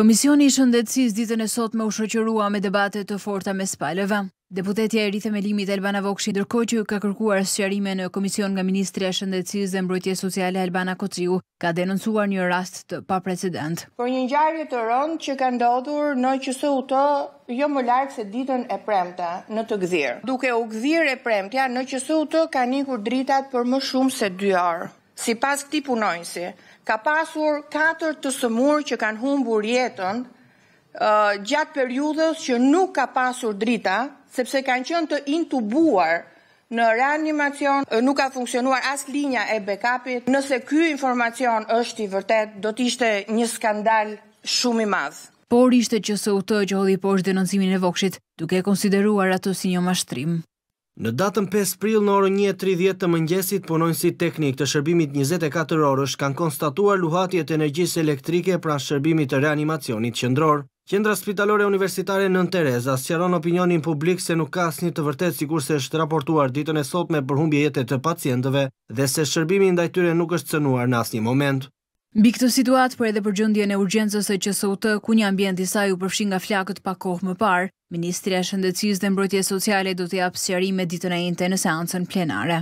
Komisioni i shëndetësisë ditën e sotme u shoqërua me debate të forta me spalëve. Deputetja e rithemelimit Elbana Vokshi ndërkohë që ka kërkuar sqarime në komision nga ministri i shëndetësisë dhe mbrojtjes sociale Elbana Kociu, ka denoncuar një rast të paprecedent. Por një ngjarje të rëndë që ka ndodhur në QSUT jo më larg se ditën e premte në të gdhirë. Duke u gdhirë e premtja në QSUT ka nikur dritat për më shumë se 2 orë si pas këti punojnësi, ka pasur 4 të sëmur që kanë humbur jetën gjatë periudës që nuk ka pasur drita, sepse kanë qënë të intubuar në reanimacion, nuk ka funksionuar as linja e backupit, nëse ky informacion është i vërtet, do të ishte një skandal shumë i madh. Por ishte që së u të që hodhi poshtë denoncimin e vokshit, duke konsideruar atë si një mashtrim. Në datën 5 prill në orën 1.30 të mëngjesit, punojnësi teknik të shërbimit 24 orësh kanë konstatuar luhatje të energjisë elektrike pra shërbimit të reanimacionit qëndror. Qendra Spitalore Universitare Nën Tereza sqaron opinionin publik se nuk ka asnjë të vërtetë sikur se është raportuar ditën e sotme për humbje jetë të pacientëve dhe se shërbimi ndaj tyre nuk është cënuar në asnjë moment. Mbi këtë situatë, për edhe për gjëndjen e urgjensës e që sotë, ku një ambient i saju përfshin nga flakët pa kohë më parë, Ministria Shëndecis dhe Mbrojtje Sociale do të t'i apësjarime ditën e jente në seancën plenare.